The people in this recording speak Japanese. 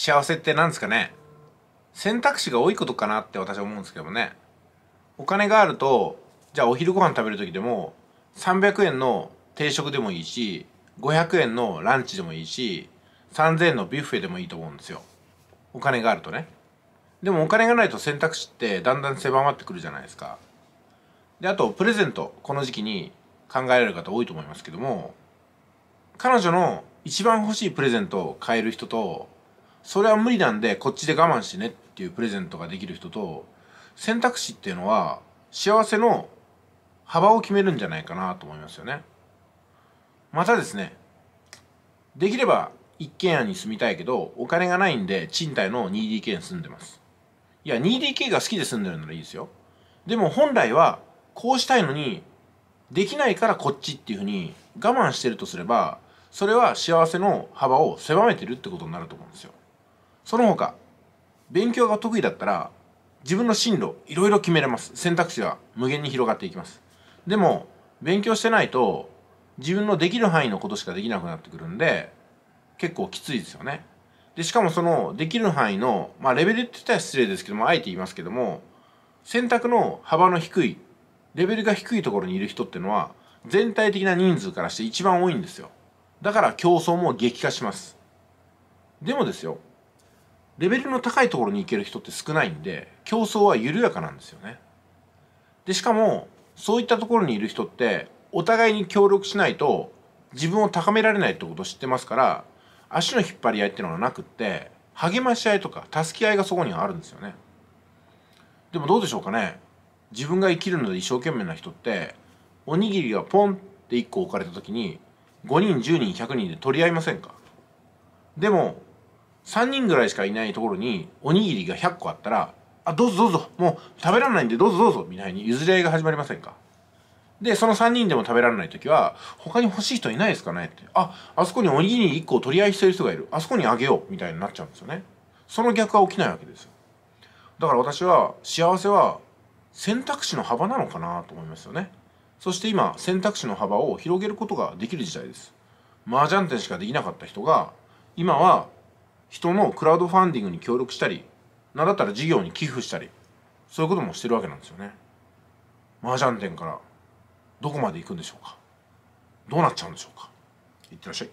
幸せって何ですかね選択肢が多いことかなって私は思うんですけどもねお金があるとじゃあお昼ご飯食べる時でも300円の定食でもいいし500円のランチでもいいし3000円のビュッフェでもいいと思うんですよお金があるとねでもお金がないと選択肢ってだんだん狭まってくるじゃないですかであとプレゼントこの時期に考えられる方多いと思いますけども彼女の一番欲しいプレゼントを買える人とそれは無理なんでこっちで我慢してねっていうプレゼントができる人と選択肢っていうのは幸せの幅を決めるんじゃないかなと思いますよねまたですねできれば一軒家に住みたいけどお金がないんで賃貸の 2DK に住んでますいや 2DK が好きで住んでるならいいですよでも本来はこうしたいのにできないからこっちっていうふうに我慢してるとすればそれは幸せの幅を狭めてるってことになると思うんですよその他勉強が得意だったら自分の進路いろいろ決めれます選択肢は無限に広がっていきますでも勉強してないと自分のできる範囲のことしかできなくなってくるんで結構きついですよねでしかもそのできる範囲のまあレベルって言ったら失礼ですけどもあえて言いますけども選択の幅の低いレベルが低いところにいる人ってのは全体的な人数からして一番多いんですよだから競争も激化しますでもですよレベルの高いところに行ける人って少ないんで競争は緩やかなんですよね。でしかもそういったところにいる人ってお互いに協力しないと自分を高められないってことを知ってますから足の引っ張り合いっていうのがなくって励まし合いとか助け合いがそこにはあるんですよね。でもどうでしょうかね自分が生きるので一生懸命な人っておにぎりがポンって1個置かれた時に5人10人100人で取り合いませんかでも3人ぐらいしかいないところにおにぎりが100個あったら「あどうぞどうぞもう食べられないんでどうぞどうぞ」みたいに譲り合いが始まりませんかでその3人でも食べられない時は「他に欲しい人いないですかね?」って「ああそこにおにぎり1個を取り合いしてる人がいるあそこにあげよう」みたいになっちゃうんですよね。その逆は起きないわけですよ。だから私は幸せは選択肢の幅なのかなと思いますよね。そして今選択肢の幅を広げることができる時代です。麻雀店しかできなかった人が今は人のクラウドファンディングに協力したりなんだったら事業に寄付したりそういうこともしてるわけなんですよね麻雀店からどこまで行くんでしょうかどうなっちゃうんでしょうかいってらっしゃい